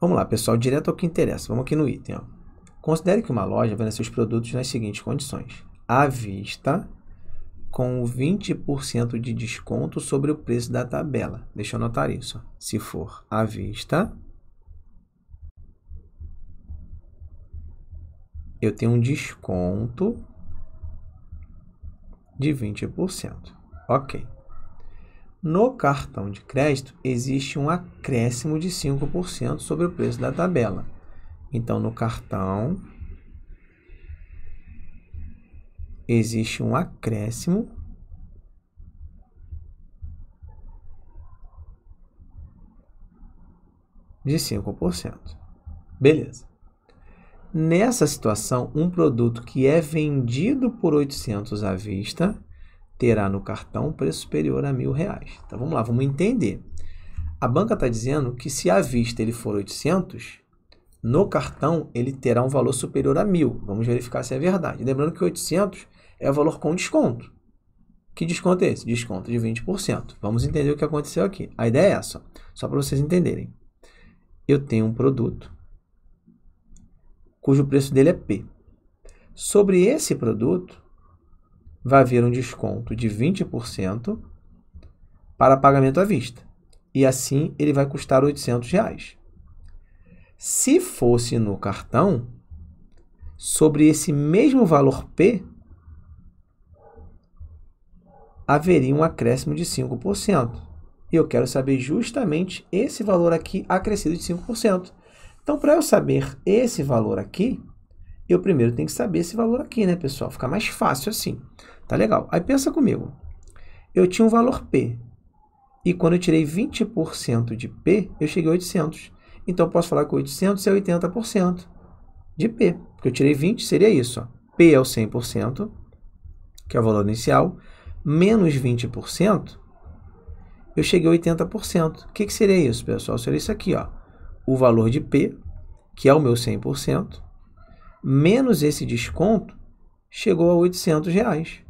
Vamos lá, pessoal, direto ao que interessa. Vamos aqui no item. Ó. Considere que uma loja vende seus produtos nas seguintes condições: à vista, com 20% de desconto sobre o preço da tabela. Deixa eu anotar isso. Ó. Se for à vista, eu tenho um desconto de 20%. Ok. No cartão de crédito, existe um acréscimo de 5% sobre o preço da tabela. Então, no cartão, existe um acréscimo de 5%. Beleza. Nessa situação, um produto que é vendido por 800 à vista terá no cartão preço superior a mil reais. Então vamos lá, vamos entender. A banca está dizendo que se à vista ele for 800, no cartão ele terá um valor superior a mil. Vamos verificar se é verdade. Lembrando que 800 é o valor com desconto. Que desconto é esse? Desconto de 20%. Vamos entender o que aconteceu aqui. A ideia é essa, só para vocês entenderem. Eu tenho um produto cujo preço dele é P. Sobre esse produto, vai haver um desconto de 20% para pagamento à vista. E assim ele vai custar R$ 800. Reais. Se fosse no cartão, sobre esse mesmo valor P, haveria um acréscimo de 5%. E eu quero saber justamente esse valor aqui acrescido de 5%. Então, para eu saber esse valor aqui, eu primeiro tenho que saber esse valor aqui, né, pessoal? Fica mais fácil assim. Tá legal? Aí pensa comigo. Eu tinha um valor P. E quando eu tirei 20% de P, eu cheguei a 800. Então, eu posso falar que 800 é 80% de P. Porque eu tirei 20, seria isso. Ó. P é o 100%, que é o valor inicial, menos 20%, eu cheguei a 80%. O que, que seria isso, pessoal? Seria isso aqui, ó. O valor de P, que é o meu 100%, menos esse desconto, chegou a 800 reais.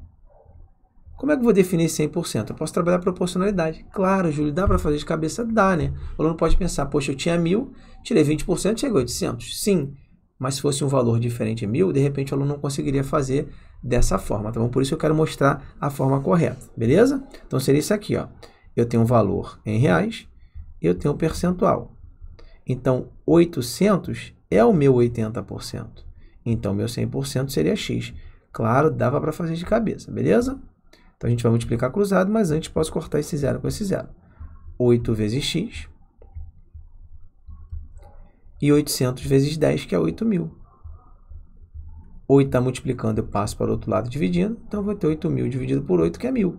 Como é que eu vou definir 100%? Eu posso trabalhar proporcionalidade. Claro, Júlio, dá para fazer de cabeça? Dá, né? O aluno pode pensar, poxa, eu tinha mil, tirei 20%, chegou a 800. Sim, mas se fosse um valor diferente de mil, de repente o aluno não conseguiria fazer dessa forma, tá bom? Por isso eu quero mostrar a forma correta, beleza? Então seria isso aqui, ó. Eu tenho um valor em reais, eu tenho um percentual. Então, 800 é o meu 80%. Então, meu 100% seria x. Claro, dava para fazer de cabeça, beleza? Então, a gente vai multiplicar cruzado, mas antes posso cortar esse zero com esse zero. 8 vezes x e 800 vezes 10, que é 8.000. 8 está multiplicando, eu passo para o outro lado dividindo, então vou ter 8.000 dividido por 8, que é 1.000.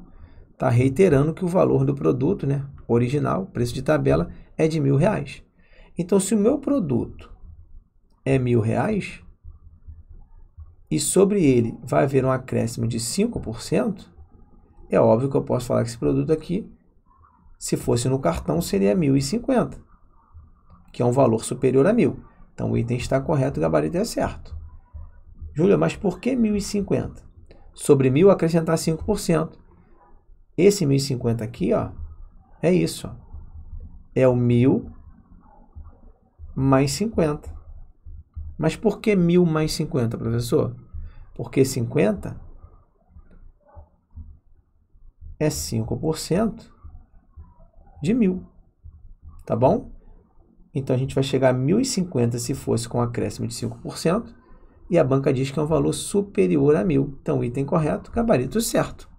Está reiterando que o valor do produto né, original, preço de tabela, é de R$ 1.000. Então, se o meu produto é R$ 1.000, e sobre ele vai haver um acréscimo de 5%, é óbvio que eu posso falar que esse produto aqui, se fosse no cartão, seria 1.050, que é um valor superior a 1.000. Então o item está correto, o gabarito é certo. Júlia, mas por que 1.050? Sobre 1.000 acrescentar 5%. Esse 1.050 aqui, ó, é isso. Ó. É o 1.000 mais 50. Mas por que 1000 mais 50, professor? Porque 50 é 5% de 1000. Tá bom? Então a gente vai chegar a 1050 se fosse com acréscimo de 5%, e a banca diz que é um valor superior a 1000. Então, item correto, gabarito certo.